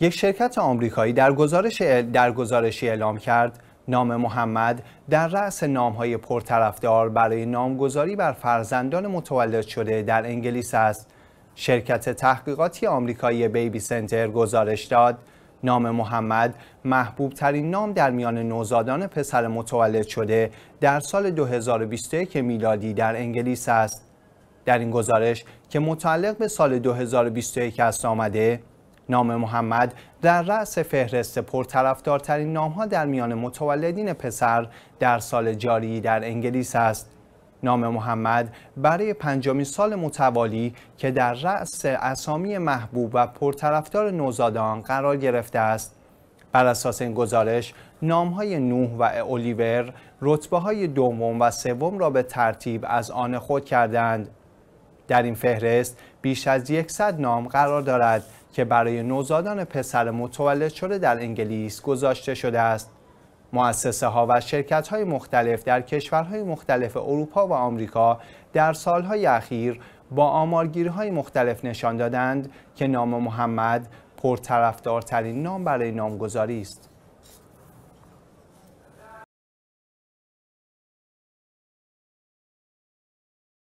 یک شرکت آمریکایی در گزارش در گزارشی اعلام کرد نام محمد در رأس های پرطرفدار برای نامگذاری بر فرزندان متولد شده در انگلیس است. شرکت تحقیقاتی آمریکایی بیبی سنتر گزارش داد نام محمد محبوب ترین نام در میان نوزادان پسر متولد شده در سال 2021 میلادی در انگلیس است. در این گزارش که متعلق به سال 2021 است آمده نام محمد در رأس فهرست پرطرفدارترین نامها در میان متولدین پسر در سال جاری در انگلیس است. نام محمد برای پنجمین سال متوالی که در رأس اسامی محبوب و پرطرفدار نوزادان قرار گرفته است. بر اساس این گزارش نام های نوح و اولیور رتبه های دوم و سوم را به ترتیب از آن خود کردند. در این فهرست بیش از 100 نام قرار دارد که برای نوزادان پسر متولد شده در انگلیس گذاشته شده است. مؤسسه ها و شرکت های مختلف در کشورهای مختلف اروپا و آمریکا در سالهای اخیر با آمارگیری های مختلف نشان دادند که نام محمد پرطرفدارترین نام برای نامگذاری است.